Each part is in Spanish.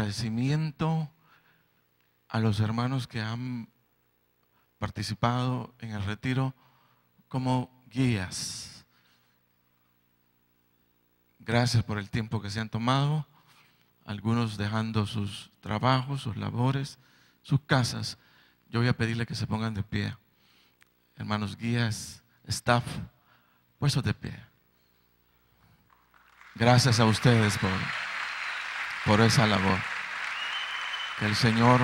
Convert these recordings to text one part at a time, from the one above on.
agradecimiento a los hermanos que han participado en el retiro como guías. Gracias por el tiempo que se han tomado, algunos dejando sus trabajos, sus labores, sus casas. Yo voy a pedirle que se pongan de pie. Hermanos guías, staff, puestos de pie. Gracias a ustedes por por esa labor. Que el Señor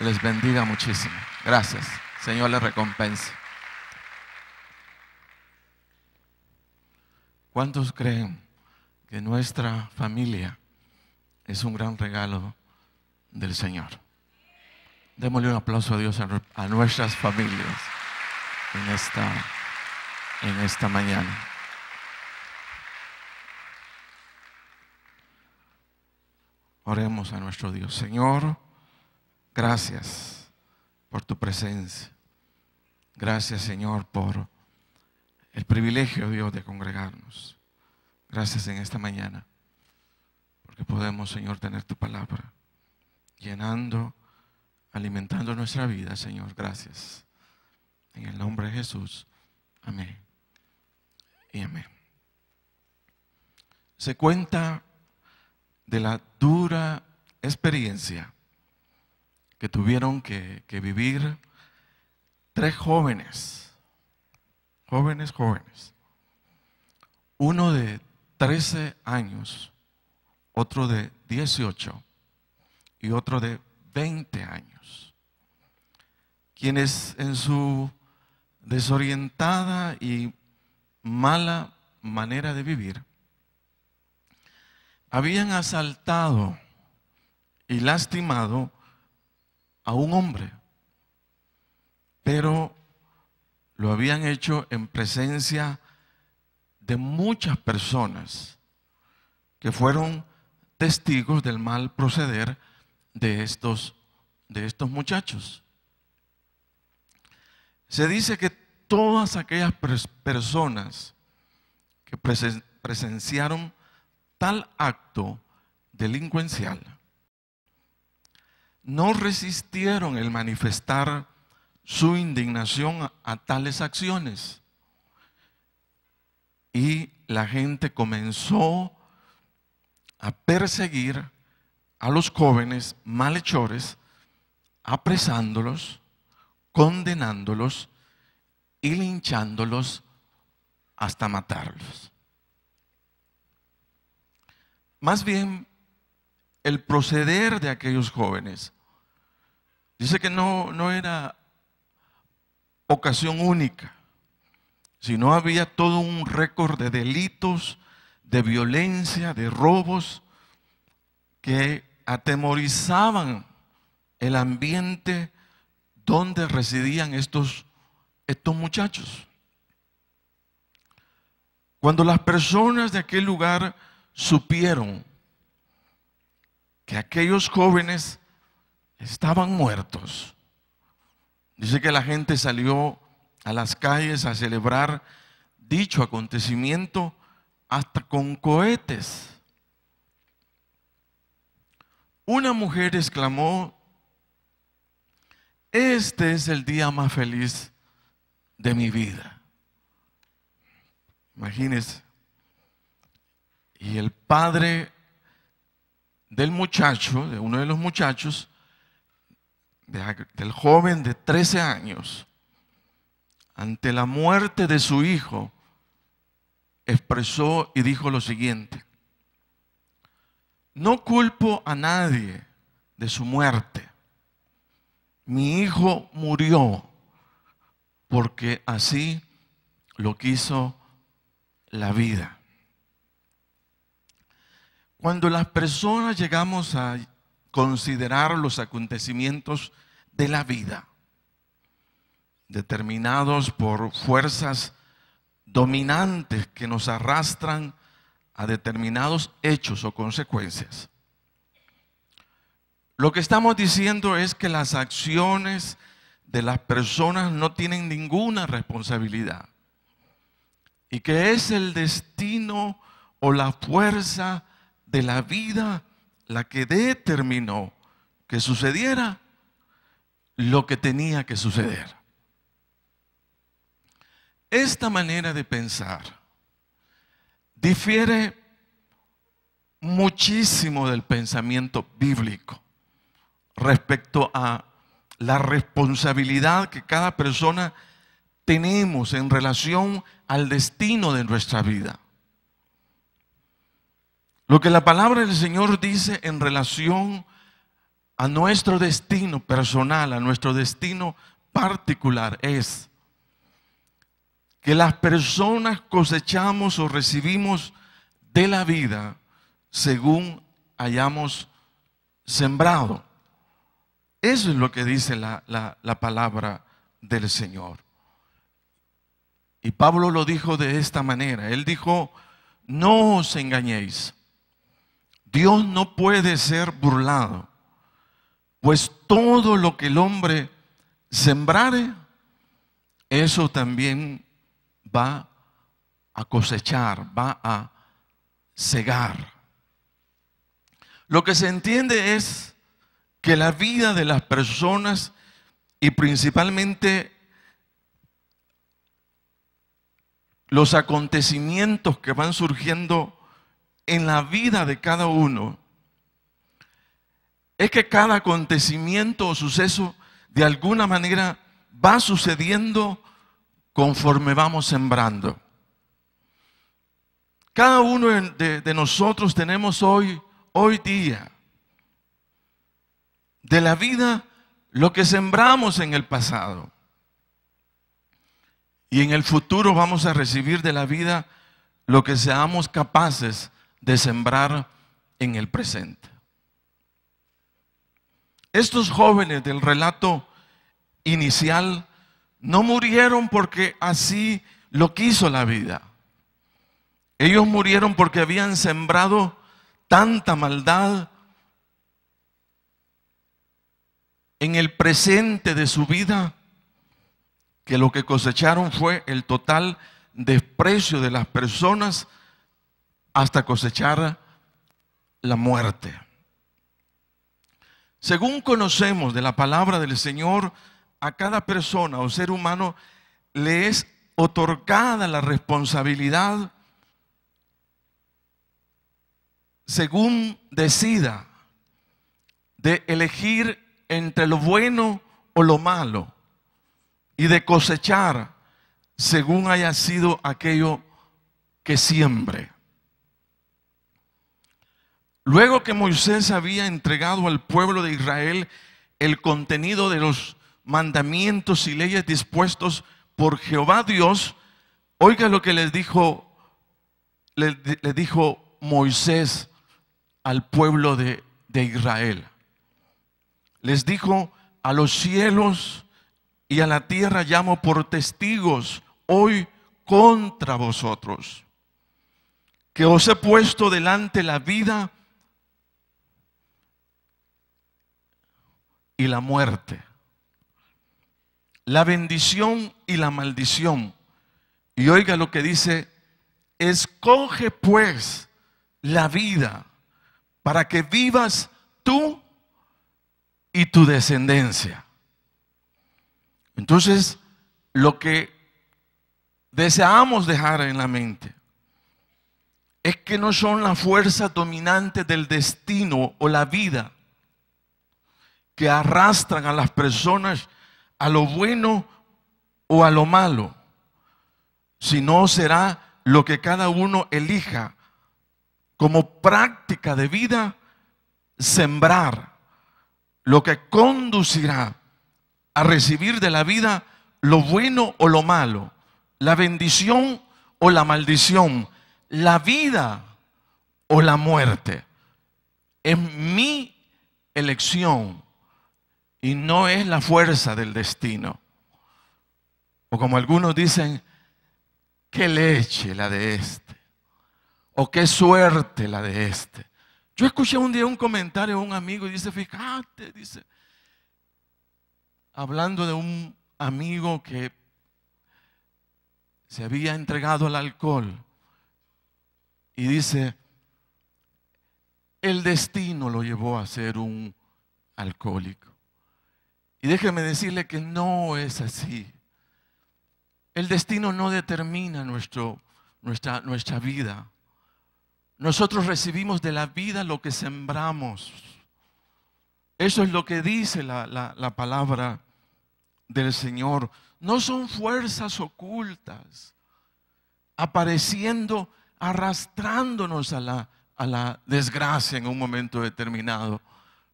les bendiga muchísimo. Gracias. Señor les recompense. ¿Cuántos creen que nuestra familia es un gran regalo del Señor? Démosle un aplauso a Dios a nuestras familias en esta, en esta mañana. Oremos a nuestro Dios. Señor, gracias por tu presencia. Gracias, Señor, por el privilegio, Dios, de congregarnos. Gracias en esta mañana, porque podemos, Señor, tener tu palabra, llenando, alimentando nuestra vida, Señor. Gracias. En el nombre de Jesús. Amén. Y amén. Se cuenta de la dura experiencia que tuvieron que, vivir tres jóvenes, jóvenes, jóvenes. Uno de 13 años, otro de 18 y otro de 20 años, quienes en su desorientada y mala manera de vivir habían asaltado y lastimado a un hombre, pero lo habían hecho en presencia de muchas personas que fueron testigos del mal proceder de estos, de estos muchachos. Se dice que todas aquellas personas que presenciaron tal acto delincuencial, no resistieron el manifestar su indignación a, a tales acciones. Y la gente comenzó a perseguir a los jóvenes malhechores, apresándolos, condenándolos y linchándolos hasta matarlos más bien el proceder de aquellos jóvenes. Dice que no, no era ocasión única, sino había todo un récord de delitos, de violencia, de robos, que atemorizaban el ambiente donde residían estos, estos muchachos. Cuando las personas de aquel lugar supieron que aquellos jóvenes estaban muertos. Dice que la gente salió a las calles a celebrar dicho acontecimiento hasta con cohetes. Una mujer exclamó, este es el día más feliz de mi vida. Imagínense, y el padre del muchacho, de uno de los muchachos, del joven de 13 años, ante la muerte de su hijo, expresó y dijo lo siguiente, no culpo a nadie de su muerte. Mi hijo murió porque así lo quiso la vida. Cuando las personas llegamos a considerar los acontecimientos de la vida, determinados por fuerzas dominantes que nos arrastran a determinados hechos o consecuencias. Lo que estamos diciendo es que las acciones de las personas no tienen ninguna responsabilidad y que es el destino o la fuerza de la vida la que determinó que sucediera lo que tenía que suceder. Esta manera de pensar difiere muchísimo del pensamiento bíblico respecto a la responsabilidad que cada persona tenemos en relación al destino de nuestra vida. Lo que la palabra del Señor dice en relación a nuestro destino personal, a nuestro destino particular, es que las personas cosechamos o recibimos de la vida según hayamos sembrado. Eso es lo que dice la, palabra del Señor. Y Pablo lo dijo de esta manera. Él dijo, no os engañéis. Dios no puede ser burlado, pues todo lo que el hombre sembrare, eso también va a cosechar, va a cegar. Lo que se entiende es que la vida de las personas y principalmente los acontecimientos que van surgiendo en la vida de cada uno es que cada acontecimiento o suceso de alguna manera va sucediendo conforme vamos sembrando. Cada uno de, nosotros tenemos hoy, hoy día, de la vida lo que sembramos en el pasado. Y en el futuro vamos a recibir de la vida lo que seamos capaces de sembrar en el presente. Estos jóvenes del relato inicial no murieron porque así lo quiso la vida. Ellos murieron porque habían sembrado tanta maldad en el presente de su vida que lo que cosecharon fue el total desprecio de las personas hasta cosechar la muerte. Según conocemos de la palabra del Señor, a cada persona o ser humano le es otorgada la responsabilidad según decida de elegir entre lo bueno o lo malo y de cosechar según haya sido aquello que siembre. Luego que Moisés había entregado al pueblo de Israel el contenido de los mandamientos y leyes dispuestos por Jehová Dios, oiga lo que les dijo, le dijo Moisés al pueblo de, de Israel. Les dijo, a los cielos y a la tierra llamo por testigos hoy contra vosotros, que os he puesto delante la vida y la muerte, la bendición y la maldición. Y oiga lo que dice, escoge pues la vida para que vivas tú y tu descendencia. Entonces, lo que deseamos dejar en la mente es que no son la fuerza dominante del destino o la vida que arrastran a las personas a lo bueno o a lo malo, sino será lo que cada uno elija como práctica de vida, sembrar, lo que conducirá a recibir de la vida lo bueno o lo malo, la bendición o la maldición, la vida o la muerte. Es mi elección y no es la fuerza del destino. O como algunos dicen, qué leche la de este. O qué suerte la de este. Yo escuché un día un comentario de un amigo y dice, fíjate, dice, hablando de un amigo que se había entregado al alcohol. Y dice, el destino lo llevó a ser un alcohólico. Y déjeme decirle que no es así. El destino no determina nuestro, nuestra, nuestra vida. Nosotros recibimos de la vida lo que sembramos. Eso es lo que dice la, palabra del Señor. No son fuerzas ocultas apareciendo, arrastrándonos a la, a la desgracia en un momento determinado.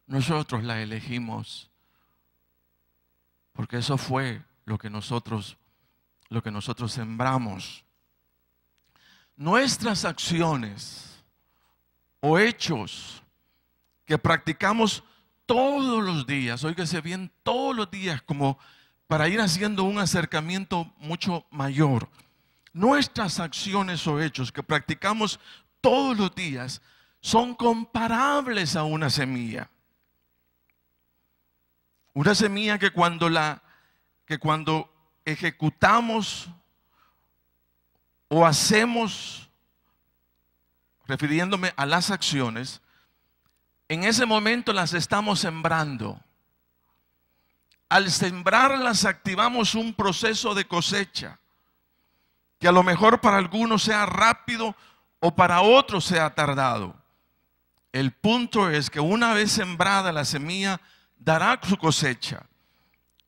Nosotros la elegimos. Porque eso fue lo que nosotros lo que nosotros sembramos. Nuestras acciones o hechos que practicamos todos los días, se bien, todos los días como para ir haciendo un acercamiento mucho mayor. Nuestras acciones o hechos que practicamos todos los días son comparables a una semilla. Una semilla que cuando la que cuando ejecutamos o hacemos refiriéndome a las acciones, en ese momento las estamos sembrando. Al sembrarlas activamos un proceso de cosecha que a lo mejor para algunos sea rápido o para otros sea tardado. El punto es que una vez sembrada la semilla, dará su cosecha.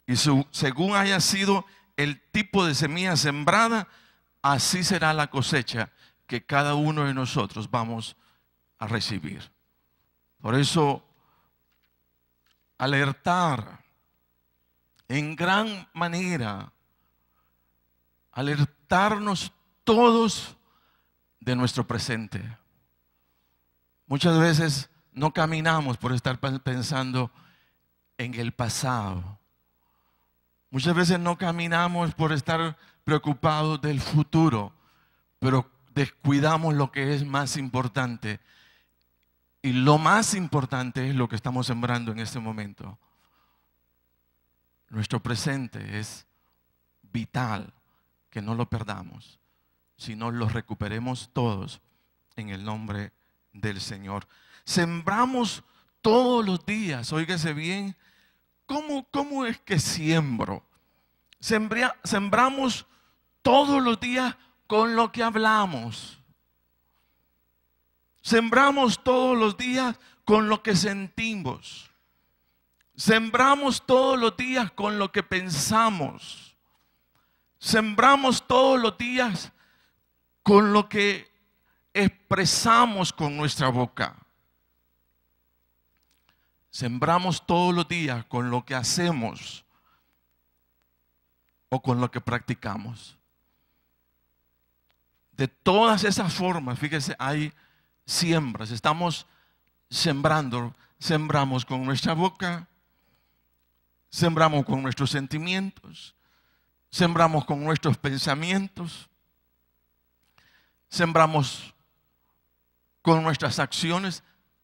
Y según haya sido el tipo de semilla sembrada, así será la cosecha que cada uno de nosotros vamos a recibir. Por eso, alertar en gran manera, alertarnos todos de nuestro presente. Muchas veces no caminamos por estar pensando, en el pasado. Muchas veces no caminamos por estar preocupados del futuro, pero descuidamos lo que es más importante. Y lo más importante es lo que estamos sembrando en este momento. Nuestro presente es vital, que no lo perdamos, sino lo recuperemos todos en el nombre del Señor. Sembramos todos los días, óigase bien, ¿Cómo, es que siembro? sembramos todos los días con lo que hablamos. Sembramos todos los días con lo que sentimos. Sembramos todos los días con lo que pensamos. Sembramos todos los días con lo que expresamos con nuestra boca. Sembramos todos los días con lo que hacemos o con lo que practicamos. De todas esas formas, fíjese, hay siembras. Estamos sembrando, sembramos con nuestra boca, sembramos con nuestros sentimientos, sembramos con nuestros pensamientos, sembramos con nuestras acciones.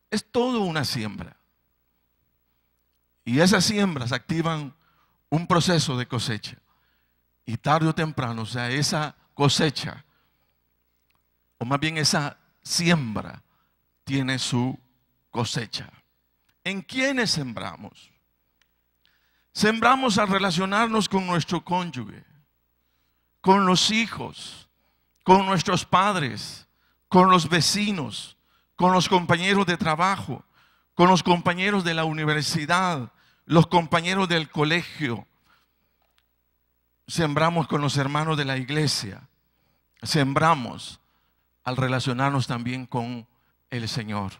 Es todo una siembra. Y esas siembras activan un proceso de cosecha. Y tarde o temprano, o sea, esa cosecha, o más bien esa siembra, tiene su cosecha. ¿En quiénes sembramos? Sembramos al relacionarnos con nuestro cónyuge, con los hijos, con nuestros padres, con los vecinos, con los compañeros de trabajo, con los compañeros de la universidad, los compañeros del colegio, sembramos con los hermanos de la iglesia, sembramos al relacionarnos también con el Señor.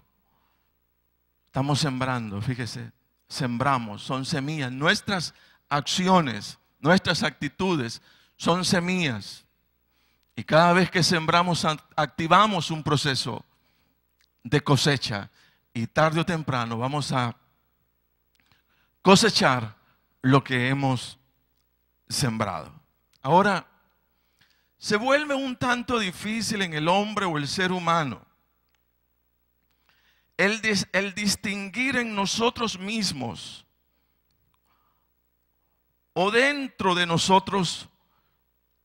Estamos sembrando, fíjese, sembramos, son semillas. Nuestras acciones, nuestras actitudes son semillas. Y cada vez que sembramos, activamos un proceso de cosecha. Y tarde o temprano vamos a cosechar lo que hemos sembrado. Ahora, se vuelve un tanto difícil en el hombre o el ser humano el, el distinguir en nosotros mismos o dentro de nosotros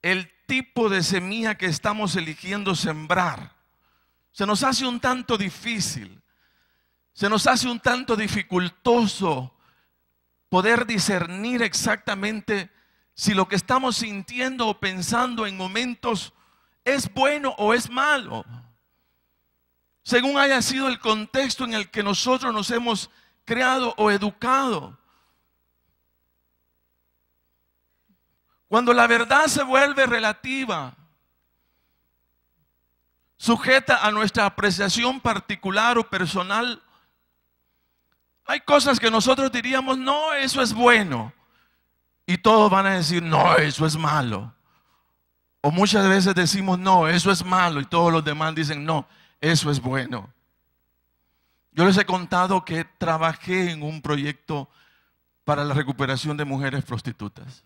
el tipo de semilla que estamos eligiendo sembrar. Se nos hace un tanto difícil, se nos hace un tanto dificultoso poder discernir exactamente si lo que estamos sintiendo o pensando en momentos es bueno o es malo, según haya sido el contexto en el que nosotros nos hemos creado o educado. Cuando la verdad se vuelve relativa, sujeta a nuestra apreciación particular o personal, hay cosas que nosotros diríamos, no, eso es bueno. Y todos van a decir, no, eso es malo. O muchas veces decimos, no, eso es malo. Y todos los demás dicen, no, eso es bueno. Yo les he contado que trabajé en un proyecto para la recuperación de mujeres prostitutas.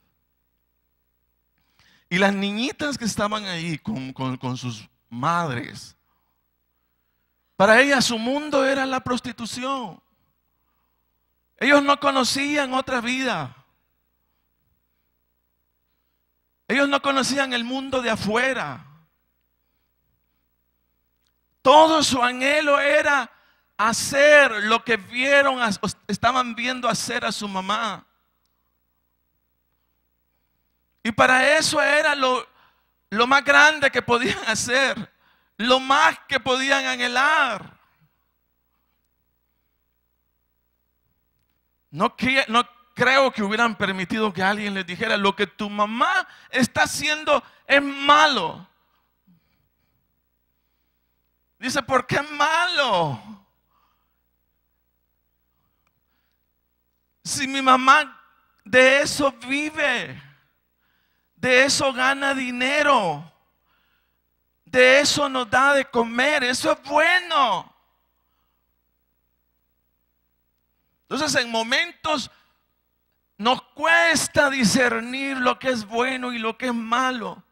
Y las niñitas que estaban ahí con, con sus madres, para ellas su mundo era la prostitución. Ellos no conocían otra vida. Ellos no conocían el mundo de afuera. Todo su anhelo era hacer lo que vieron, estaban viendo hacer a su mamá. Y para eso era lo, lo más grande que podían hacer, lo más que podían anhelar. No, creo que hubieran permitido que alguien les dijera, lo que tu mamá está haciendo es malo. Dice, ¿por qué es malo? Si mi mamá de eso vive, de eso gana dinero, de eso nos da de comer, eso es bueno. Entonces en momentos nos cuesta discernir lo que es bueno y lo que es malo.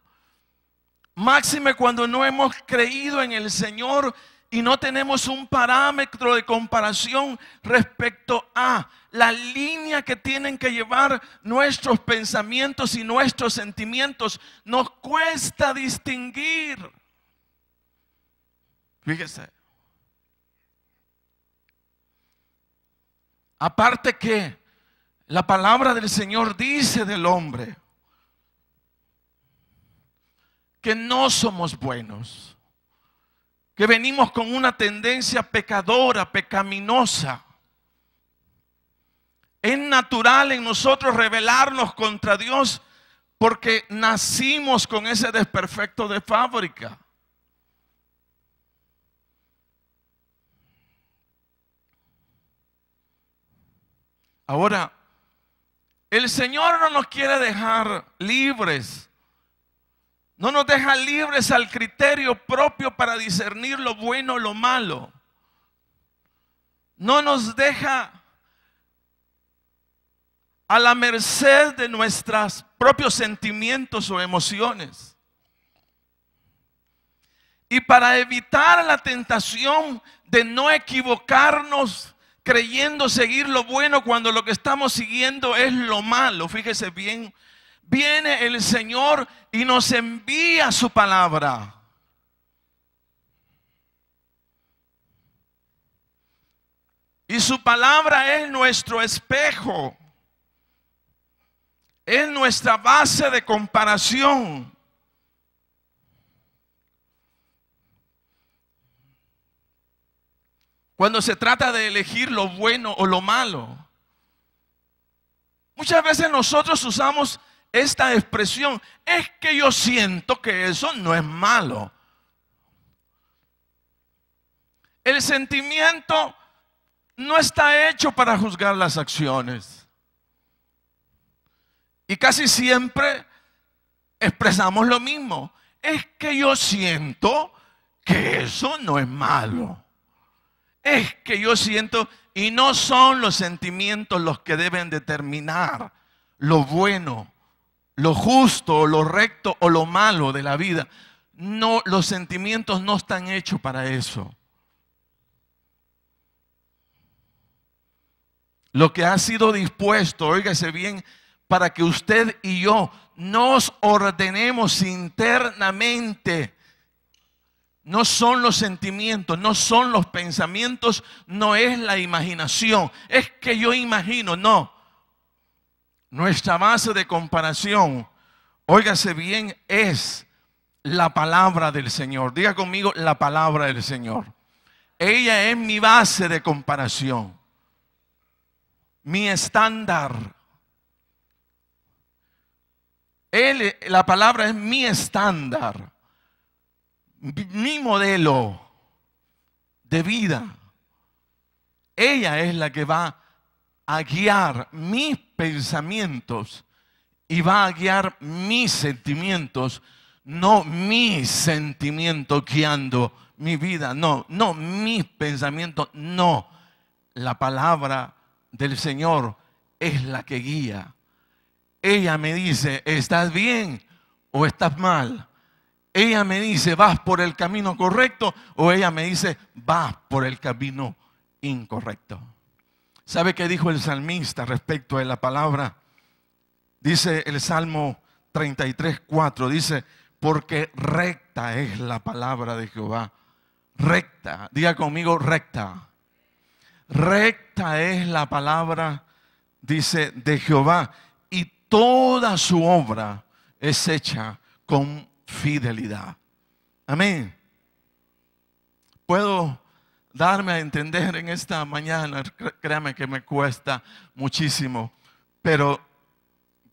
Máxime cuando no hemos creído en el Señor y no tenemos un parámetro de comparación respecto a la línea que tienen que llevar nuestros pensamientos y nuestros sentimientos. Nos cuesta distinguir. Fíjese, Aparte que la palabra del Señor dice del hombre que no somos buenos, que venimos con una tendencia pecadora, pecaminosa. Es natural en nosotros rebelarnos contra Dios porque nacimos con ese desperfecto de fábrica. Ahora, el Señor no nos quiere dejar libres. No nos deja libres al criterio propio para discernir lo bueno o lo malo. No nos deja a la merced de nuestros propios sentimientos o emociones. Y para evitar la tentación de no equivocarnos, creyendo seguir lo bueno cuando lo que estamos siguiendo es lo malo. Fíjese bien, viene el Señor y nos envía su palabra. Y su palabra es nuestro espejo, es nuestra base de comparación. Cuando se trata de elegir lo bueno o lo malo. Muchas veces nosotros usamos esta expresión, es que yo siento que eso no es malo. El sentimiento no está hecho para juzgar las acciones. Y casi siempre expresamos lo mismo. Es que yo siento que eso no es malo es que yo siento, y no son los sentimientos los que deben determinar lo bueno, lo justo, lo recto o lo malo de la vida. No, los sentimientos no están hechos para eso. Lo que ha sido dispuesto, óigase bien, para que usted y yo nos ordenemos internamente no son los sentimientos, no son los pensamientos, no es la imaginación. Es que yo imagino, no. Nuestra base de comparación, óigase bien, es la palabra del Señor. Diga conmigo la palabra del Señor. Ella es mi base de comparación, mi estándar. Él, la palabra es mi estándar mi modelo de vida. Ella es la que va a guiar mis pensamientos y va a guiar mis sentimientos, no mis sentimientos guiando mi vida, no, no mis pensamientos, no. La palabra del Señor es la que guía. Ella me dice, ¿estás bien o estás mal? ella me dice, vas por el camino correcto o ella me dice, vas por el camino incorrecto. ¿Sabe qué dijo el salmista respecto de la palabra? Dice el Salmo 33, 4, dice, porque recta es la palabra de Jehová. Recta, diga conmigo recta. Recta es la palabra, dice, de Jehová. Y toda su obra es hecha con fidelidad. Amén. Puedo darme a entender en esta mañana, créame que me cuesta muchísimo, pero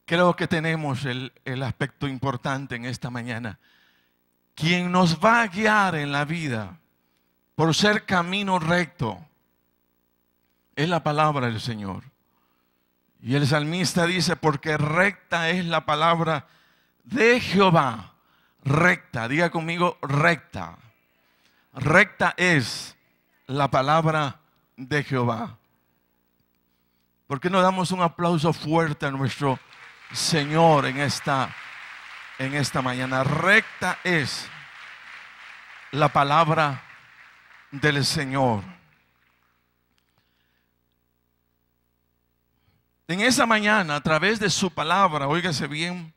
creo que tenemos el, el aspecto importante en esta mañana. Quien nos va a guiar en la vida por ser camino recto es la palabra del Señor. Y el salmista dice, porque recta es la palabra de Jehová recta. Diga conmigo recta. Recta es la palabra de Jehová. ¿Por qué no damos un aplauso fuerte a nuestro Señor en esta, en esta mañana? Recta es la palabra del Señor. En esa mañana, a través de su palabra, óigase bien,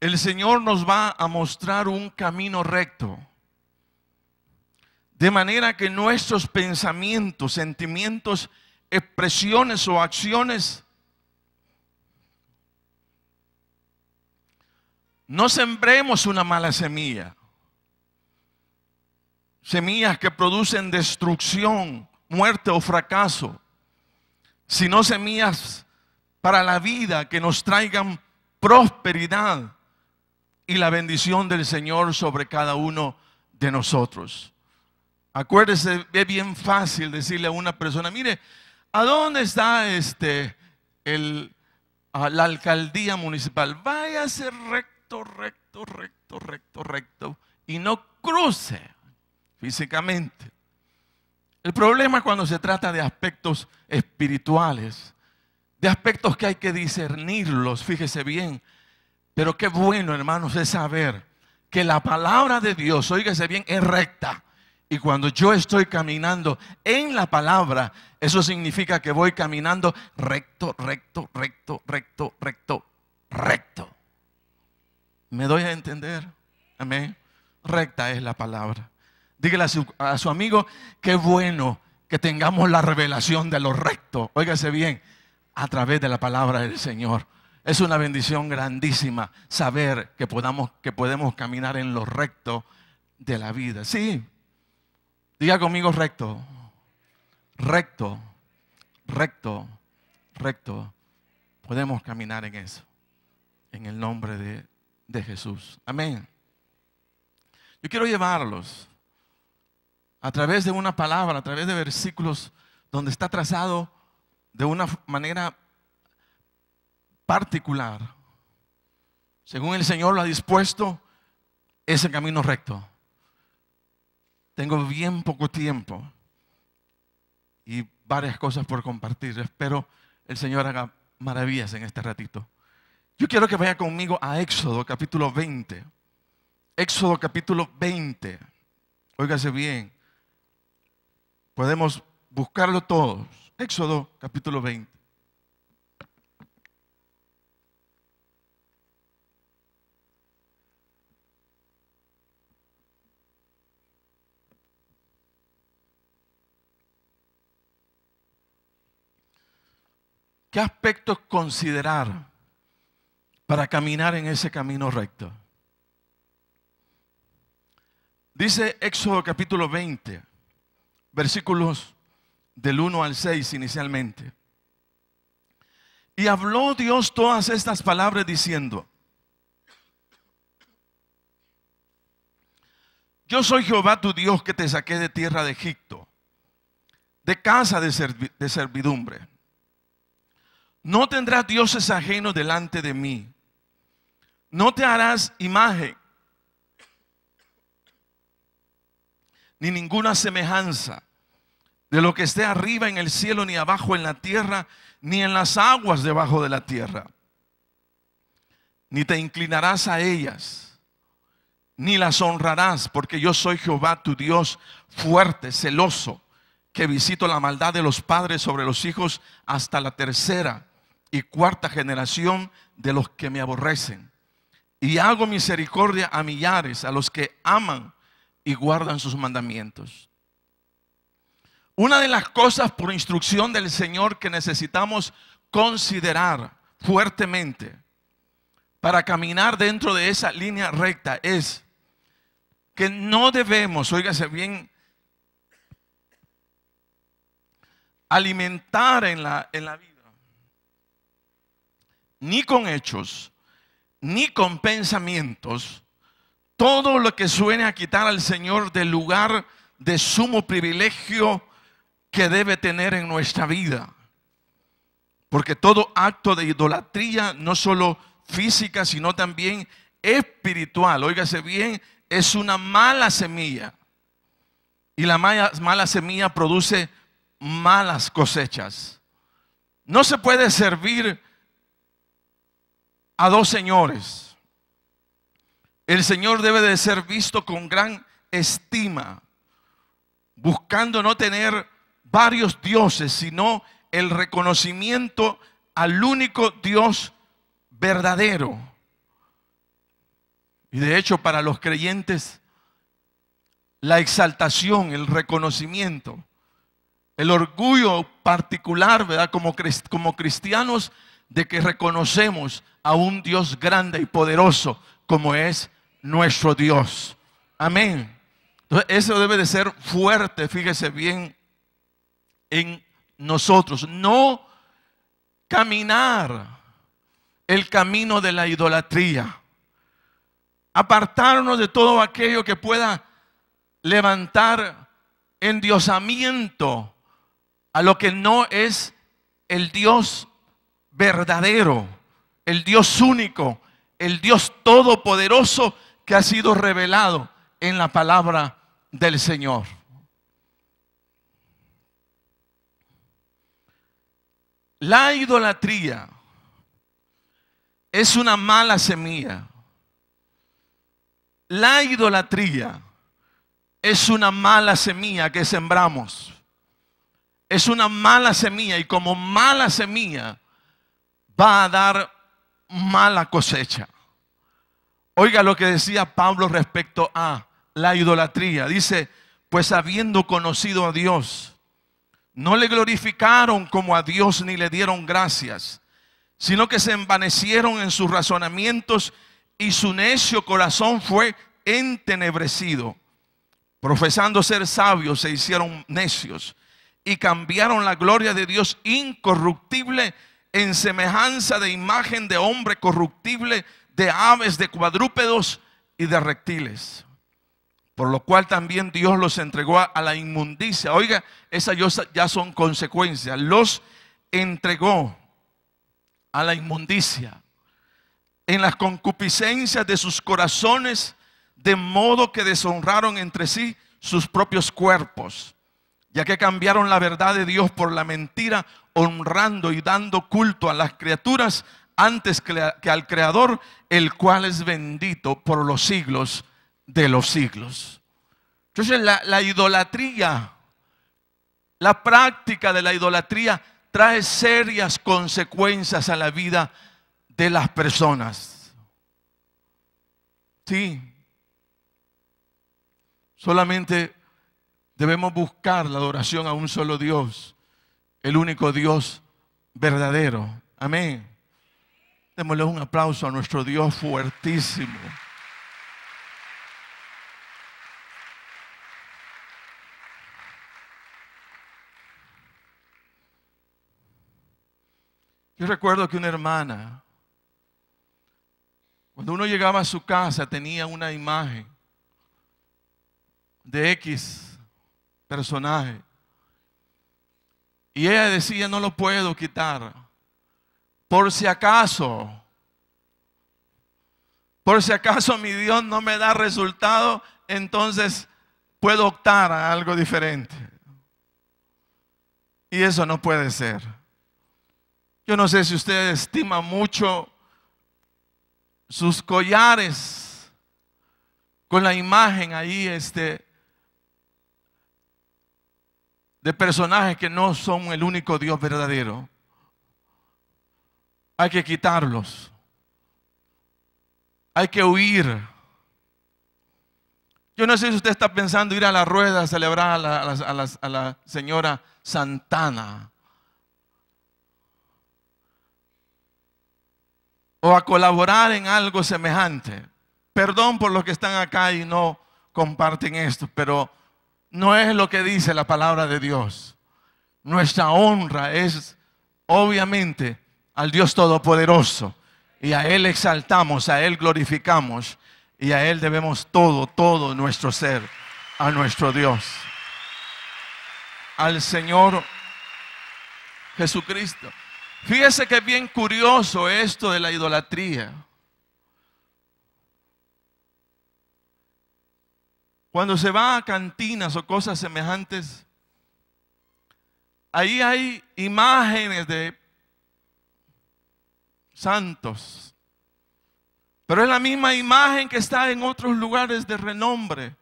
el Señor nos va a mostrar un camino recto. De manera que nuestros pensamientos, sentimientos, expresiones o acciones no sembremos una mala semilla. Semillas que producen destrucción, muerte o fracaso, sino semillas para la vida que nos traigan prosperidad y la bendición del Señor sobre cada uno de nosotros. Acuérdese, es bien fácil decirle a una persona, mire, ¿a dónde está este, la alcaldía municipal? Váyase recto, recto, recto, recto, recto y no cruce físicamente. El problema cuando se trata de aspectos espirituales, de aspectos que hay que discernirlos, fíjese bien, pero qué bueno, hermanos, es saber que la palabra de Dios, oígase bien, es recta. Y cuando yo estoy caminando en la palabra, eso significa que voy caminando recto, recto, recto, recto, recto, recto. ¿Me doy a entender? Amén. Recta es la palabra. Dígale a su, amigo, qué bueno que tengamos la revelación de lo recto. Óigase bien, a través de la palabra del Señor. Es una bendición grandísima saber que, podamos, que podemos caminar en lo recto de la vida. Sí, diga conmigo recto, recto, recto, recto. Podemos caminar en eso, en el nombre de, de Jesús. Amén. Yo quiero llevarlos a través de una palabra, a través de versículos donde está trazado de una manera particular, según el Señor lo ha dispuesto, es el camino recto. Tengo bien poco tiempo y varias cosas por compartir. Espero el Señor haga maravillas en este ratito. Yo quiero que vaya conmigo a Éxodo capítulo 20. Éxodo capítulo 20. Óigase bien. Podemos buscarlo todos. Éxodo capítulo 20. ¿Qué aspectos considerar para caminar en ese camino recto? Dice Éxodo capítulo 20, versículos del 1 al 6 inicialmente. Y habló Dios todas estas palabras diciendo, yo soy Jehová tu Dios que te saqué de tierra de Egipto, de casa de, servidumbre. No tendrás dioses ajenos delante de mí. No te harás imagen, ni ninguna semejanza de lo que esté arriba en el cielo, ni abajo en la tierra, ni en las aguas debajo de la tierra. Ni te inclinarás a ellas, ni las honrarás, porque yo soy Jehová tu Dios fuerte, celoso, que visito la maldad de los padres sobre los hijos hasta la tercera y cuarta generación de los que me aborrecen. Y hago misericordia a millares, a los que aman y guardan sus mandamientos. Una de las cosas por instrucción del Señor que necesitamos considerar fuertemente para caminar dentro de esa línea recta es que no debemos, óigase bien, alimentar en la, en la vida ni con hechos, ni con pensamientos, todo lo que suene a quitar al Señor del lugar de sumo privilegio que debe tener en nuestra vida. Porque todo acto de idolatría, no solo física, sino también espiritual, óigase bien, es una mala semilla. Y la mala, mala semilla produce malas cosechas. No se puede servir a dos señores. El Señor debe de ser visto con gran estima, buscando no tener varios dioses, sino el reconocimiento al único Dios verdadero. Y de hecho para los creyentes, la exaltación, el reconocimiento, el orgullo particular, ¿verdad? Como, como cristianos, de que reconocemos a un Dios grande y poderoso como es nuestro Dios. Amén. Entonces, eso debe de ser fuerte, fíjese bien, en nosotros. No caminar el camino de la idolatría. Apartarnos de todo aquello que pueda levantar endiosamiento a lo que no es el Dios verdadero el Dios único, el Dios todopoderoso que ha sido revelado en la palabra del Señor. La idolatría es una mala semilla. La idolatría es una mala semilla que sembramos. Es una mala semilla y como mala semilla va a dar mala cosecha. Oiga lo que decía Pablo respecto a la idolatría. Dice, pues habiendo conocido a Dios, no le glorificaron como a Dios ni le dieron gracias, sino que se envanecieron en sus razonamientos y su necio corazón fue entenebrecido. Profesando ser sabios, se hicieron necios y cambiaron la gloria de Dios incorruptible en semejanza de imagen de hombre corruptible, de aves, de cuadrúpedos y de reptiles. Por lo cual también Dios los entregó a la inmundicia. Oiga, esas ya son consecuencias. Los entregó a la inmundicia en las concupiscencias de sus corazones, de modo que deshonraron entre sí sus propios cuerpos ya que cambiaron la verdad de Dios por la mentira, honrando y dando culto a las criaturas antes que al Creador, el cual es bendito por los siglos de los siglos. Entonces la, idolatría, la práctica de la idolatría trae serias consecuencias a la vida de las personas. Sí. Solamente Debemos buscar la adoración a un solo Dios, el único Dios verdadero. Amén. Démosle un aplauso a nuestro Dios fuertísimo. Yo recuerdo que una hermana, cuando uno llegaba a su casa, tenía una imagen de X personaje. Y ella decía, no lo puedo quitar. Por si acaso, por si acaso mi Dios no me da resultado, entonces puedo optar a algo diferente. Y eso no puede ser. Yo no sé si usted estima mucho sus collares con la imagen ahí este, de personajes que no son el único Dios verdadero. Hay que quitarlos. Hay que huir. Yo no sé si usted está pensando ir a la rueda a celebrar a la, a la señora Santana. O a colaborar en algo semejante. Perdón por los que están acá y no comparten esto, pero no es lo que dice la palabra de Dios. Nuestra honra es obviamente al Dios Todopoderoso. Y a Él exaltamos, a Él glorificamos y a Él debemos todo, todo nuestro ser, a nuestro Dios. Al Señor Jesucristo. Fíjese que bien curioso esto de la idolatría. Cuando se va a cantinas o cosas semejantes, ahí hay imágenes de santos. Pero es la misma imagen que está en otros lugares de renombre.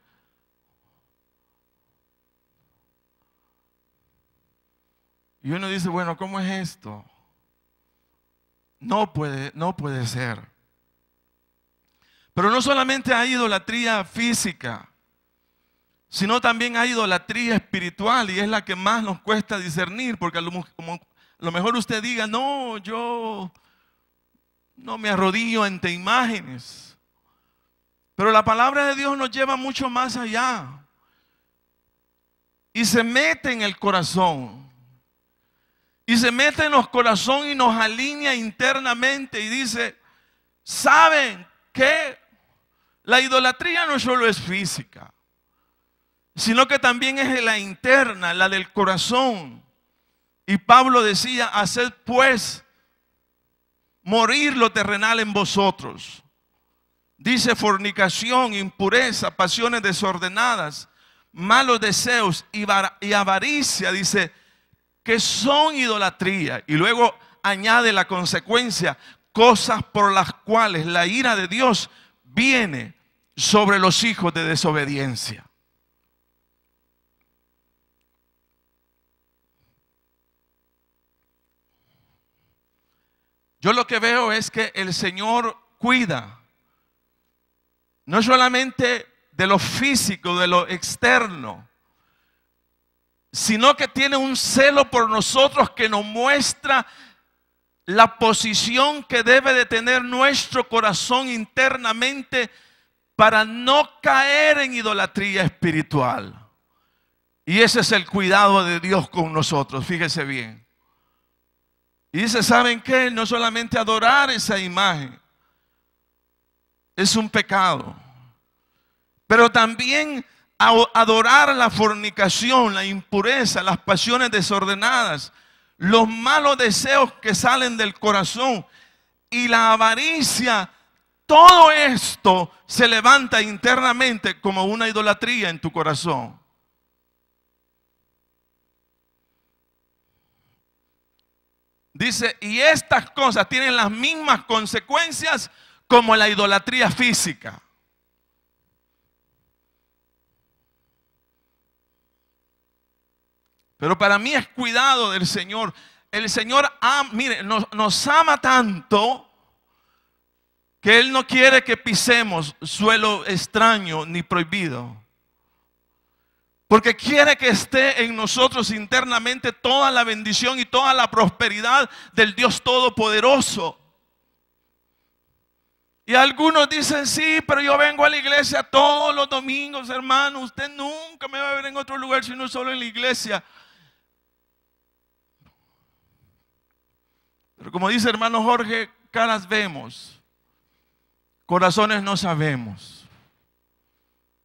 Y uno dice, bueno, ¿cómo es esto? No puede, no puede ser. Pero no solamente hay idolatría física sino también hay idolatría espiritual y es la que más nos cuesta discernir, porque a lo, mejor usted diga, no, yo no me arrodillo ante imágenes. Pero la palabra de Dios nos lleva mucho más allá y se mete en el corazón. Y se mete en los corazones y nos alinea internamente y dice, ¿saben que La idolatría no solo es física sino que también es la interna, la del corazón. Y Pablo decía, haced pues morir lo terrenal en vosotros. Dice fornicación, impureza, pasiones desordenadas, malos deseos y, y avaricia, dice, que son idolatría. Y luego añade la consecuencia, cosas por las cuales la ira de Dios viene sobre los hijos de desobediencia. Yo lo que veo es que el Señor cuida, no solamente de lo físico, de lo externo, sino que tiene un celo por nosotros que nos muestra la posición que debe de tener nuestro corazón internamente para no caer en idolatría espiritual. Y ese es el cuidado de Dios con nosotros, fíjese bien. Y dice, ¿saben qué? No solamente adorar esa imagen es un pecado, pero también adorar la fornicación, la impureza, las pasiones desordenadas, los malos deseos que salen del corazón y la avaricia, todo esto se levanta internamente como una idolatría en tu corazón. Dice, y estas cosas tienen las mismas consecuencias como la idolatría física. Pero para mí es cuidado del Señor. El Señor, mire, nos, nos ama tanto que Él no quiere que pisemos suelo extraño ni prohibido. Porque quiere que esté en nosotros internamente toda la bendición y toda la prosperidad del Dios Todopoderoso. Y algunos dicen, sí, pero yo vengo a la iglesia todos los domingos, hermano. Usted nunca me va a ver en otro lugar sino solo en la iglesia. Pero como dice hermano Jorge, caras vemos, corazones no sabemos.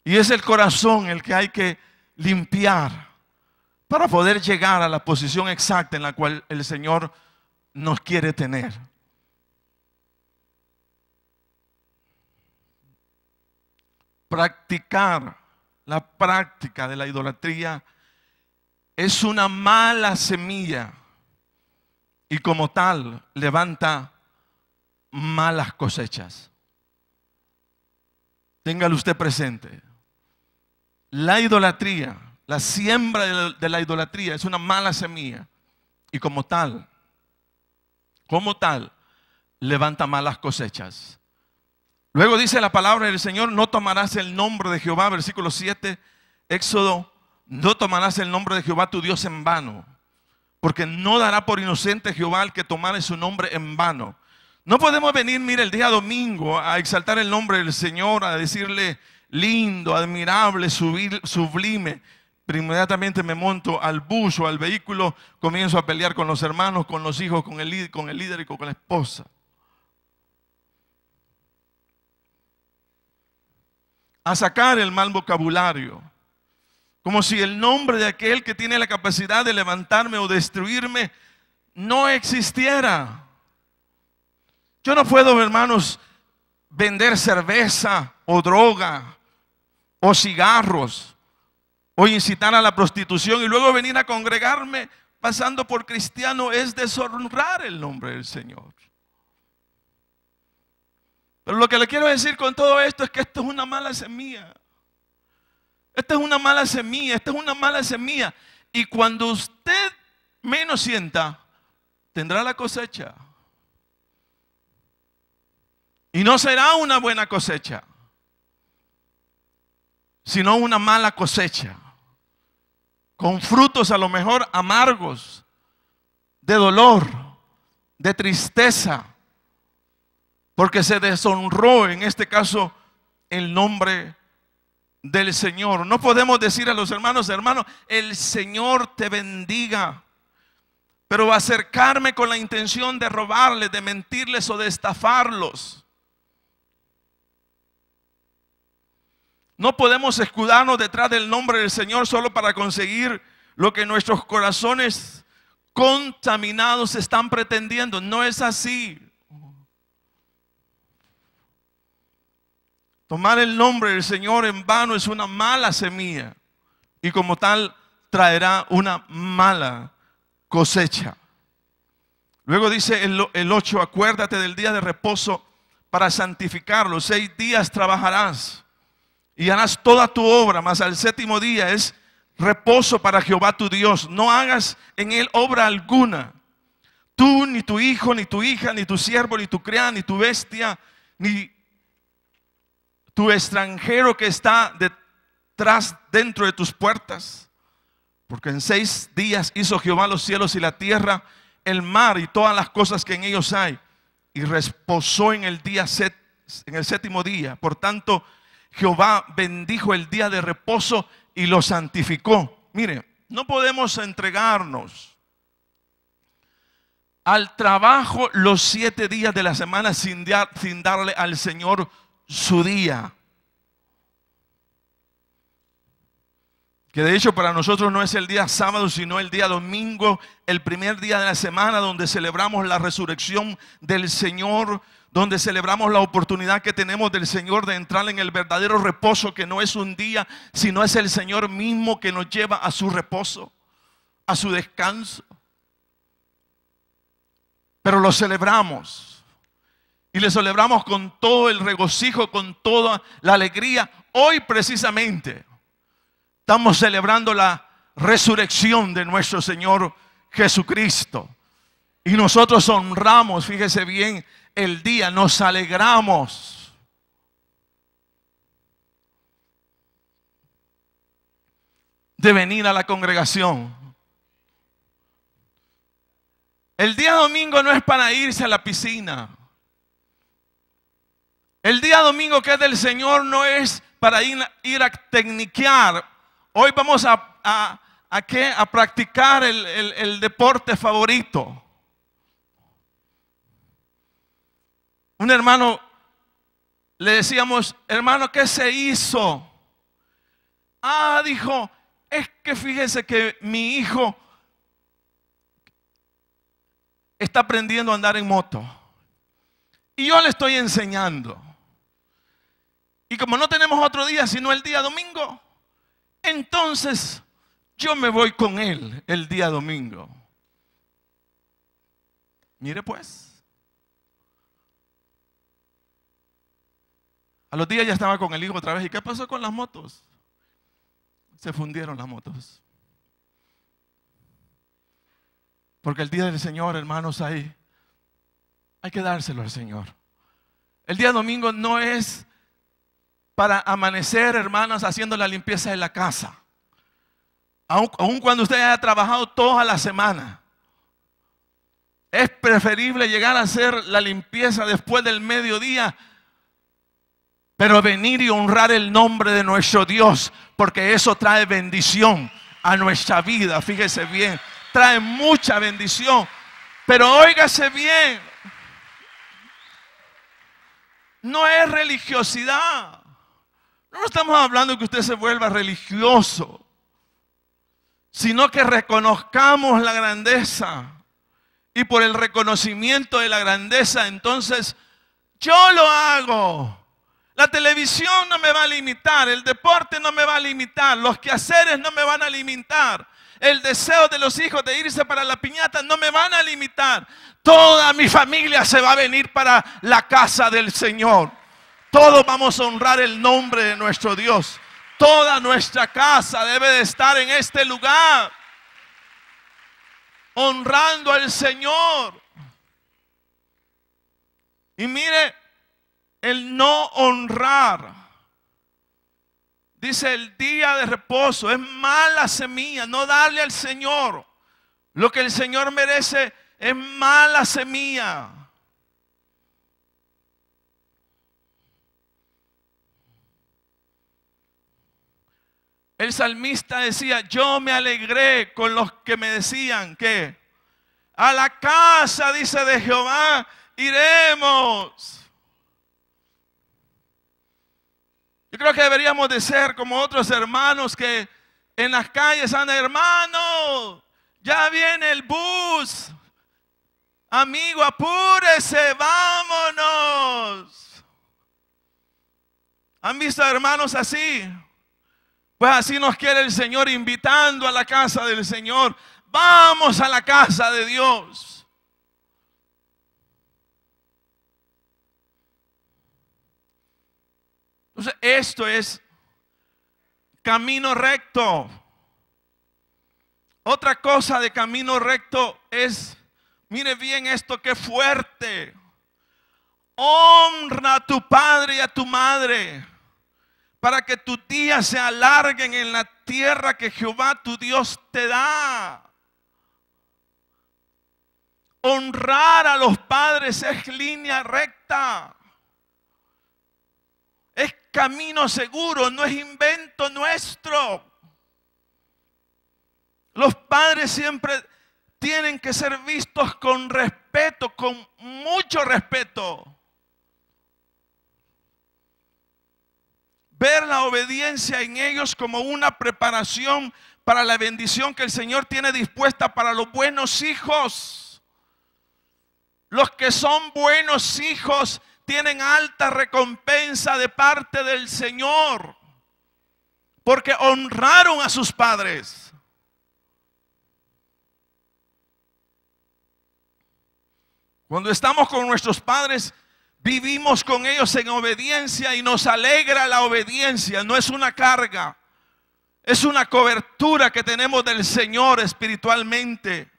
Y es el corazón el que hay que limpiar para poder llegar a la posición exacta en la cual el Señor nos quiere tener. Practicar la práctica de la idolatría es una mala semilla y como tal levanta malas cosechas. Téngalo usted presente. La idolatría, la siembra de la, idolatría es una mala semilla. Y como tal, como tal, levanta malas cosechas. Luego dice la palabra del Señor, no tomarás el nombre de Jehová, versículo 7, Éxodo, no tomarás el nombre de Jehová tu Dios en vano, porque no dará por inocente Jehová el que tomare su nombre en vano. No podemos venir, mire, el día domingo a exaltar el nombre del Señor, a decirle, lindo, admirable, sublime. Pero inmediatamente me monto al bus o al vehículo, comienzo a pelear con los hermanos, con los hijos, con el, con el líder y con la esposa. A sacar el mal vocabulario. Como si el nombre de aquel que tiene la capacidad de levantarme o destruirme no existiera. Yo no puedo, hermanos, vender cerveza o droga o cigarros o incitar a la prostitución y luego venir a congregarme pasando por cristiano es deshonrar el nombre del Señor. Pero lo que le quiero decir con todo esto es que esto es una mala semilla. Esta es una mala semilla, esta es una mala semilla. Y cuando usted menos sienta, tendrá la cosecha. Y no será una buena cosecha sino una mala cosecha, con frutos a lo mejor amargos, de dolor, de tristeza, porque se deshonró en este caso el nombre del Señor. No podemos decir a los hermanos, hermanos, el Señor te bendiga, pero acercarme con la intención de robarles, de mentirles o de estafarlos. No podemos escudarnos detrás del nombre del Señor solo para conseguir lo que nuestros corazones contaminados están pretendiendo. No es así. Tomar el nombre del Señor en vano es una mala semilla y como tal traerá una mala cosecha. Luego dice el, 8, acuérdate del día de reposo para santificarlo. Seis días trabajarás y harás toda tu obra, mas al séptimo día es reposo para Jehová tu Dios. No hagas en él obra alguna. Tú, ni tu hijo, ni tu hija, ni tu siervo, ni tu criada, ni tu bestia, ni tu extranjero que está detrás, dentro de tus puertas. Porque en seis días hizo Jehová los cielos y la tierra, el mar y todas las cosas que en ellos hay. Y reposó en el día en el séptimo día. Por tanto, Jehová bendijo el día de reposo y lo santificó. Mire, no podemos entregarnos al trabajo los siete días de la semana sin, darle al Señor su día. Que de hecho para nosotros no es el día sábado, sino el día domingo, el primer día de la semana donde celebramos la resurrección del Señor donde celebramos la oportunidad que tenemos del Señor de entrar en el verdadero reposo, que no es un día, sino es el Señor mismo que nos lleva a su reposo, a su descanso. Pero lo celebramos. Y le celebramos con todo el regocijo, con toda la alegría. Hoy precisamente estamos celebrando la resurrección de nuestro Señor Jesucristo. Y nosotros honramos, fíjese bien, el día, nos alegramos. de venir a la congregación. El día domingo no es para irse a la piscina. El día domingo que es del Señor no es para ir, a tecniquear. Hoy vamos a, a, practicar el deporte favorito. Un hermano, le decíamos, hermano, ¿qué se hizo? Ah, dijo, es que fíjese que mi hijo está aprendiendo a andar en moto. Y yo le estoy enseñando. Y como no tenemos otro día sino el día domingo, entonces yo me voy con él el día domingo. Mire pues. A los días ya estaba con el hijo otra vez. ¿Y qué pasó con las motos? Se fundieron las motos. Porque el día del Señor, hermanos, hay, hay que dárselo al Señor. El día domingo no es para amanecer, hermanos, haciendo la limpieza de la casa. Aun, aun cuando usted haya trabajado toda la semana. Es preferible llegar a hacer la limpieza después del mediodía pero venir y honrar el nombre de nuestro Dios, porque eso trae bendición a nuestra vida, fíjese bien, trae mucha bendición, pero óigase bien, no es religiosidad, no estamos hablando de que usted se vuelva religioso, sino que reconozcamos la grandeza y por el reconocimiento de la grandeza, entonces yo lo hago. La televisión no me va a limitar, el deporte no me va a limitar, los quehaceres no me van a limitar, el deseo de los hijos de irse para la piñata no me van a limitar. Toda mi familia se va a venir para la casa del Señor. Todos vamos a honrar el nombre de nuestro Dios. Toda nuestra casa debe de estar en este lugar, honrando al Señor. Y mire, el no honrar. Dice el día de reposo, es mala semilla, no darle al Señor. Lo que el Señor merece es mala semilla. El salmista decía, yo me alegré con los que me decían que a la casa, dice de Jehová, iremos. Yo creo que deberíamos de ser como otros hermanos que en las calles andan, hermano, ya viene el bus. Amigo, apúrese, vámonos. ¿Han visto hermanos así? Pues así nos quiere el Señor invitando a la casa del Señor. Vamos a la casa de Dios. Entonces, esto es camino recto. Otra cosa de camino recto es, mire bien esto, que fuerte. Honra a tu padre y a tu madre para que tus días se alarguen en la tierra que Jehová tu Dios te da. Honrar a los padres es línea recta camino seguro, no es invento nuestro. Los padres siempre tienen que ser vistos con respeto, con mucho respeto. Ver la obediencia en ellos como una preparación para la bendición que el Señor tiene dispuesta para los buenos hijos. Los que son buenos hijos tienen alta recompensa de parte del Señor, porque honraron a sus padres. Cuando estamos con nuestros padres, vivimos con ellos en obediencia y nos alegra la obediencia, no es una carga, es una cobertura que tenemos del Señor espiritualmente.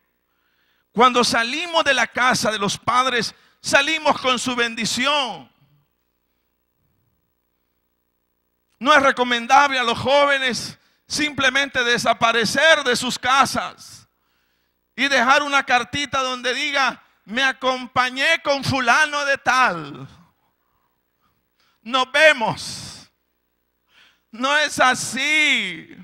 Cuando salimos de la casa de los padres, salimos con su bendición. No es recomendable a los jóvenes simplemente desaparecer de sus casas y dejar una cartita donde diga, me acompañé con fulano de tal. Nos vemos. No es así.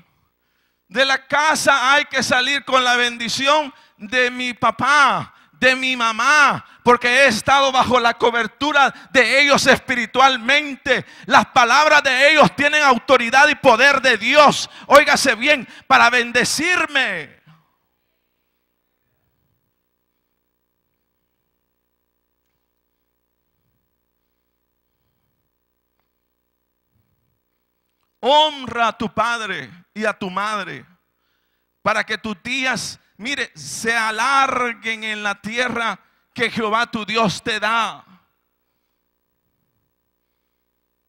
De la casa hay que salir con la bendición de mi papá, de mi mamá, porque he estado bajo la cobertura de ellos espiritualmente. Las palabras de ellos tienen autoridad y poder de Dios. Óigase bien, para bendecirme. Honra a tu padre y a tu madre para que tus días mire, se alarguen en la tierra que Jehová tu Dios te da.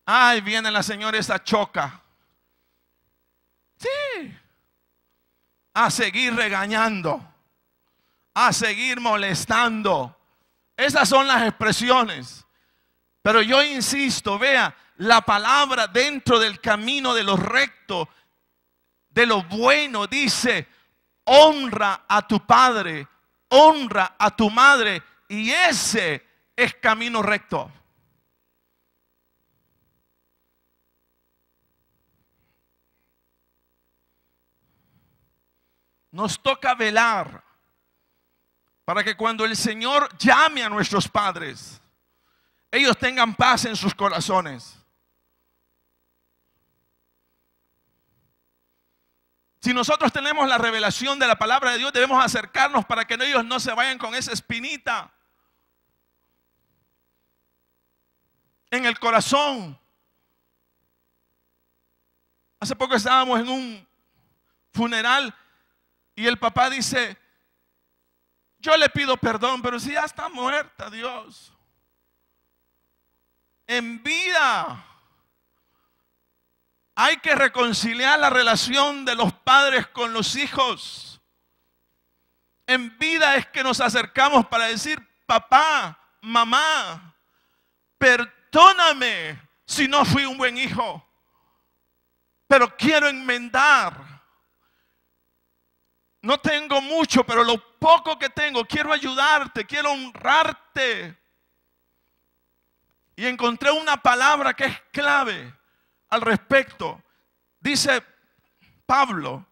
Ay, viene la señora esa choca. Sí. A seguir regañando. A seguir molestando. Esas son las expresiones. Pero yo insisto, vea, la palabra dentro del camino de lo recto, de lo bueno, dice, honra a tu padre, honra a tu madre, y ese es camino recto. Nos toca velar para que cuando el Señor llame a nuestros padres, ellos tengan paz en sus corazones. Si nosotros tenemos la revelación de la palabra de Dios, debemos acercarnos para que ellos no se vayan con esa espinita en el corazón. Hace poco estábamos en un funeral y el papá dice, yo le pido perdón, pero si ya está muerta, Dios, en vida hay que reconciliar la relación de los padres con los hijos. En vida es que nos acercamos para decir, papá, mamá, perdóname si no fui un buen hijo, pero quiero enmendar. No tengo mucho, pero lo poco que tengo, quiero ayudarte, quiero honrarte. Y encontré una palabra que es clave al respecto. Dice Pablo,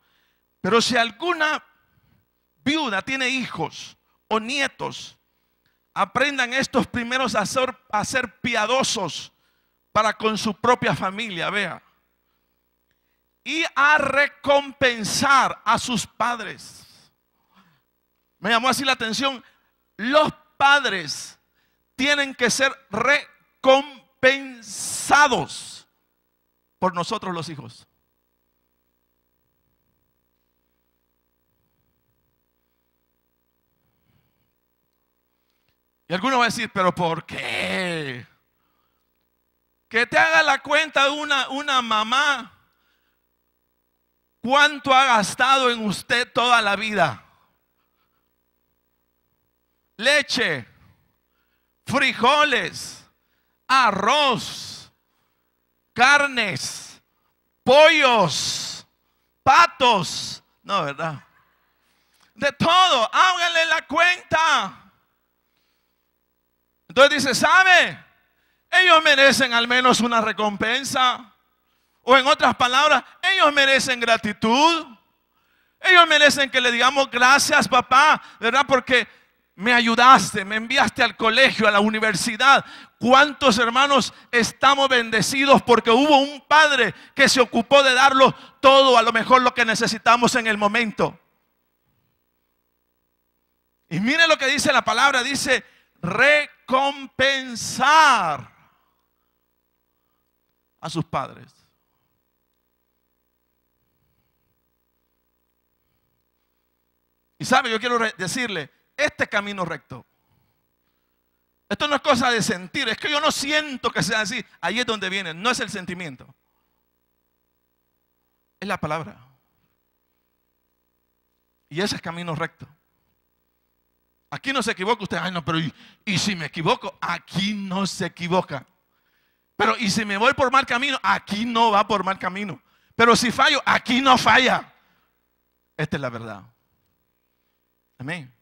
pero si alguna viuda tiene hijos o nietos, aprendan estos primeros a ser, piadosos para con su propia familia, vea. Y a recompensar a sus padres. Me llamó así la atención. Los padres tienen que ser recompensados por nosotros los hijos. Y algunos va a decir, pero ¿por qué? Que te haga la cuenta una, una mamá cuánto ha gastado en usted toda la vida. Leche, frijoles, arroz carnes, pollos, patos, no, ¿verdad? De todo, háganle la cuenta. Entonces dice, ¿sabe? Ellos merecen al menos una recompensa. O en otras palabras, ellos merecen gratitud. Ellos merecen que le digamos gracias, papá, ¿verdad? Porque me ayudaste, me enviaste al colegio, a la universidad, ¿Cuántos hermanos estamos bendecidos porque hubo un padre que se ocupó de darlo todo, a lo mejor lo que necesitamos en el momento? Y mire lo que dice la palabra, dice recompensar a sus padres. Y sabe, yo quiero decirle, este camino recto esto no es cosa de sentir, es que yo no siento que sea así. Ahí es donde viene, no es el sentimiento. Es la palabra. Y ese es camino recto. Aquí no se equivoca usted. Ay, no, pero ¿y, y si me equivoco? Aquí no se equivoca. Pero ¿y si me voy por mal camino? Aquí no va por mal camino. Pero si fallo, aquí no falla. Esta es la verdad. Amén.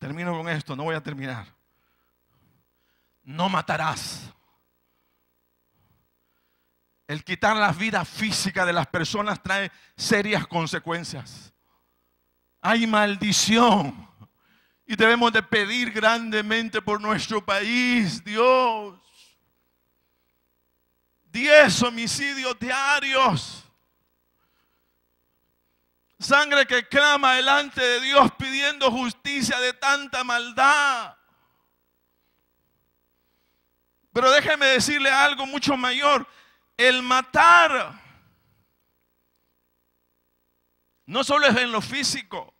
Termino con esto, no voy a terminar. No matarás. El quitar la vida física de las personas trae serias consecuencias. Hay maldición. Y debemos de pedir grandemente por nuestro país, Dios. Diez homicidios diarios. Sangre que clama delante de Dios pidiendo justicia de tanta maldad. Pero déjeme decirle algo mucho mayor. El matar no solo es en lo físico,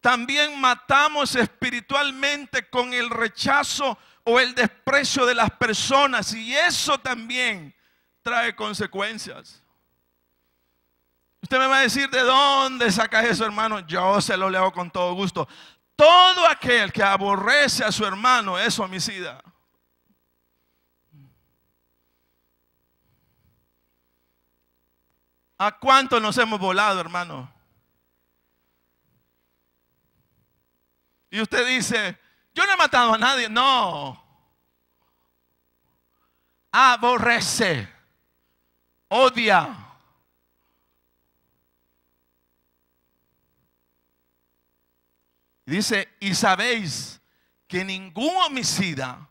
también matamos espiritualmente con el rechazo o el desprecio de las personas y eso también trae consecuencias. Usted me va a decir, ¿de dónde sacas eso, hermano? Yo se lo leo con todo gusto. Todo aquel que aborrece a su hermano es homicida. ¿A cuánto nos hemos volado, hermano? Y usted dice, yo no he matado a nadie. No. Aborrece. Odia Dice, y sabéis que ningún homicida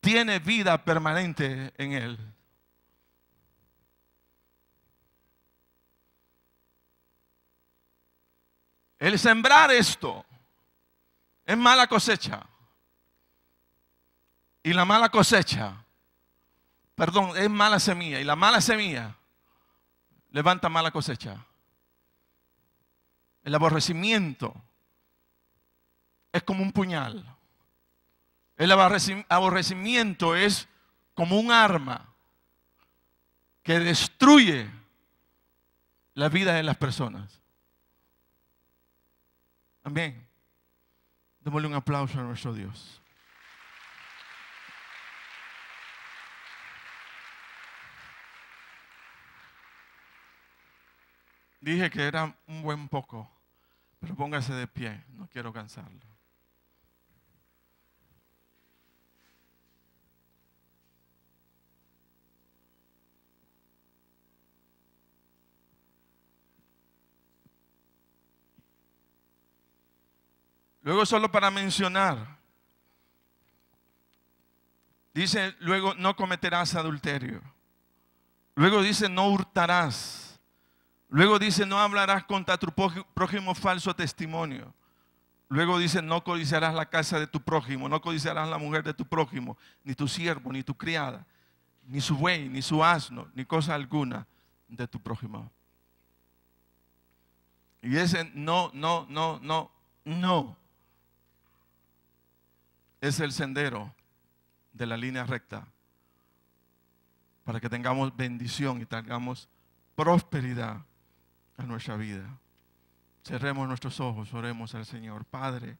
tiene vida permanente en él. El sembrar esto es mala cosecha. Y la mala cosecha, perdón, es mala semilla. Y la mala semilla levanta mala cosecha. El aborrecimiento es como un puñal. El aborrecimiento es como un arma que destruye la vida de las personas. Amén. Démosle un aplauso a nuestro Dios. Dije que era un buen poco, pero póngase de pie, no quiero cansarlo. Luego solo para mencionar, dice luego no cometerás adulterio. Luego dice no hurtarás. Luego dice no hablarás contra tu prójimo falso testimonio. Luego dice, no codiciarás la casa de tu prójimo, no codiciarás la mujer de tu prójimo, ni tu siervo, ni tu criada, ni su buey, ni su asno, ni cosa alguna de tu prójimo. Y ese no, no, no, no, no es el sendero de la línea recta para que tengamos bendición y tengamos prosperidad a nuestra vida. Cerremos nuestros ojos, oremos al Señor. Padre,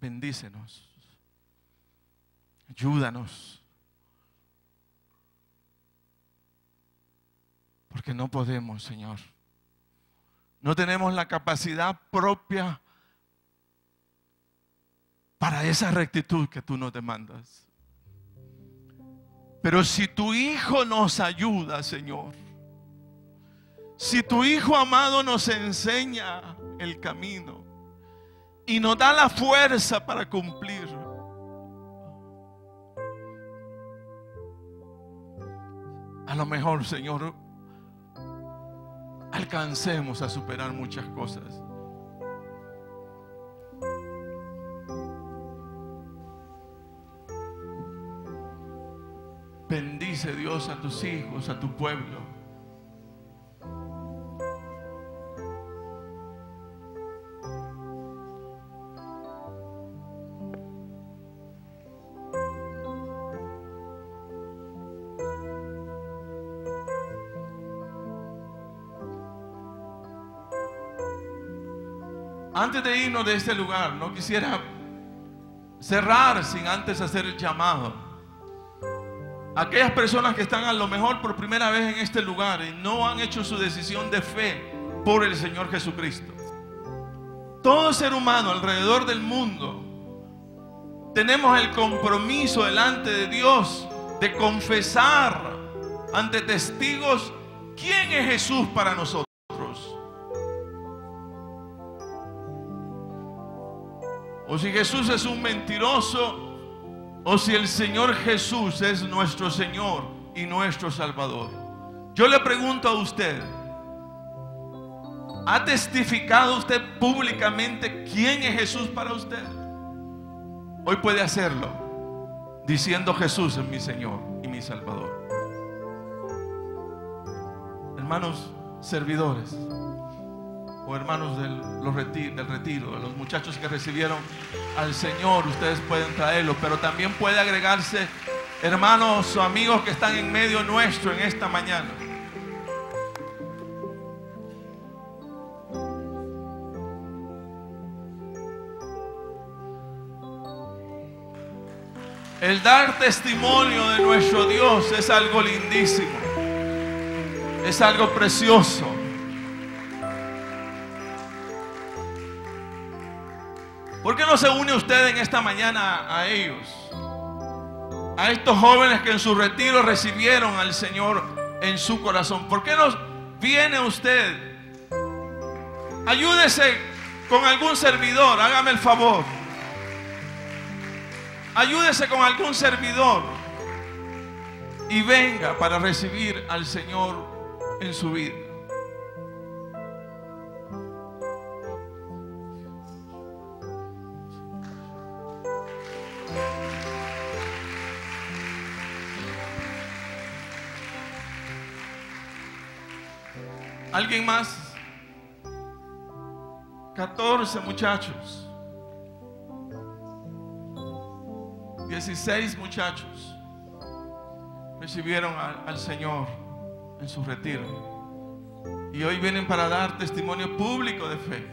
bendícenos, ayúdanos, porque no podemos, Señor. No tenemos la capacidad propia para esa rectitud que tú nos demandas. Pero si tu Hijo nos ayuda, Señor, si tu Hijo amado nos enseña el camino y nos da la fuerza para cumplir, a lo mejor, Señor, alcancemos a superar muchas cosas. Bendice Dios a tus hijos, a tu pueblo. Antes de irnos de este lugar, no quisiera cerrar sin antes hacer el llamado. Aquellas personas que están a lo mejor por primera vez en este lugar y no han hecho su decisión de fe por el Señor Jesucristo. Todo ser humano alrededor del mundo tenemos el compromiso delante de Dios de confesar ante testigos quién es Jesús para nosotros. O si Jesús es un mentiroso, o si el Señor Jesús es nuestro Señor y nuestro Salvador. Yo le pregunto a usted, ¿ha testificado usted públicamente quién es Jesús para usted? Hoy puede hacerlo diciendo Jesús es mi Señor y mi Salvador. Hermanos servidores, o hermanos del, los retiro, retiro, de los muchachos que recibieron al Señor, ustedes pueden traerlo, pero también puede agregarse hermanos o amigos que están en medio nuestro en esta mañana. El dar testimonio de nuestro Dios es algo lindísimo, es algo precioso. ¿Por qué no se une usted en esta mañana a ellos? A estos jóvenes que en su retiro recibieron al Señor en su corazón. ¿Por qué no viene usted? Ayúdese con algún servidor, hágame el favor. Ayúdese con algún servidor y venga para recibir al Señor en su vida. ¿Alguien más? 14 muchachos. 16 muchachos recibieron al, Señor en su retiro. Y hoy vienen para dar testimonio público de fe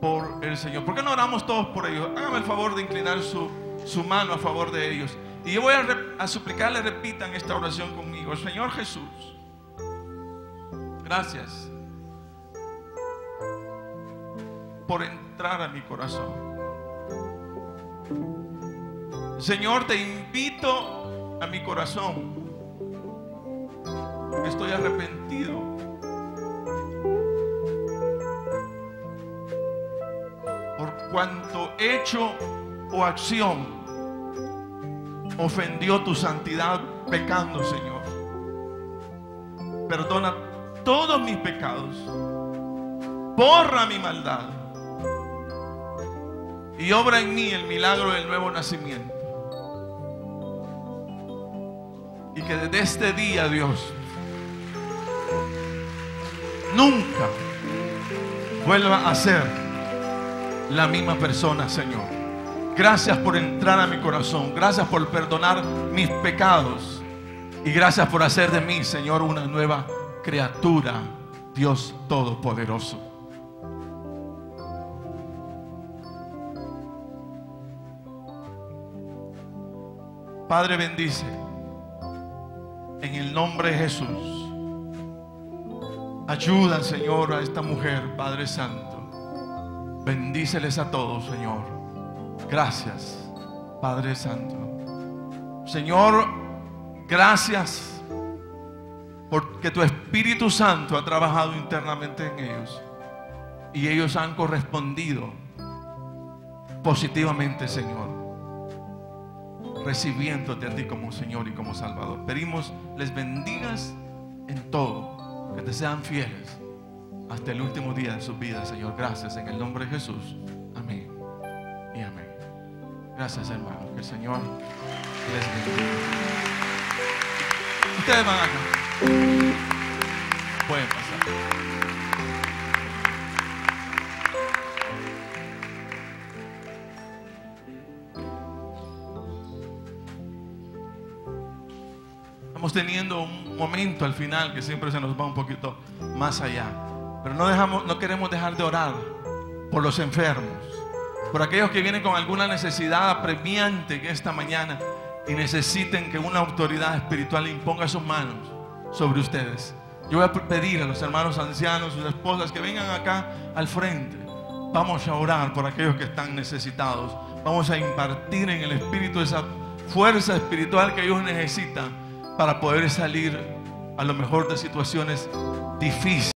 por el Señor. ¿Por qué no oramos todos por ellos? Hágame el favor de inclinar su, mano a favor de ellos. Y yo voy a suplicarle, repitan esta oración conmigo. Señor Jesús gracias por entrar a mi corazón. Señor, te invito a mi corazón. Estoy arrepentido. Por cuanto hecho o acción ofendió tu santidad pecando, Señor. Perdona todos mis pecados. Borra mi maldad. Y obra en mí el milagro del nuevo nacimiento. Y que desde este día, Dios, nunca vuelva a ser la misma persona, Señor. Gracias por entrar a mi corazón. Gracias por perdonar mis pecados. Y gracias por hacer de mí, Señor, una nueva criatura, Dios Todopoderoso. Padre bendice en el nombre de Jesús. Ayuda, Señor, a esta mujer, Padre Santo. Bendíceles a todos, Señor. Gracias, Padre Santo. Señor, gracias porque tu Espíritu Santo ha trabajado internamente en ellos. Y ellos han correspondido positivamente, Señor. Recibiéndote a ti como Señor y como Salvador. Pedimos, les bendigas en todo. Que te sean fieles hasta el último día de su vida Señor. Gracias en el nombre de Jesús. Amén y amén. Gracias, hermano. Que el Señor les bendiga. Ustedes van acá. Pueden pasar. teniendo un momento al final que siempre se nos va un poquito más allá. Pero no, dejamos, no queremos dejar de orar por los enfermos, por aquellos que vienen con alguna necesidad apremiante que esta mañana y necesiten que una autoridad espiritual imponga sus manos sobre ustedes. Yo voy a pedir a los hermanos ancianos, sus esposas, que vengan acá al frente. Vamos a orar por aquellos que están necesitados. Vamos a impartir en el Espíritu esa fuerza espiritual que ellos necesitan para poder salir a lo mejor de situaciones difíciles.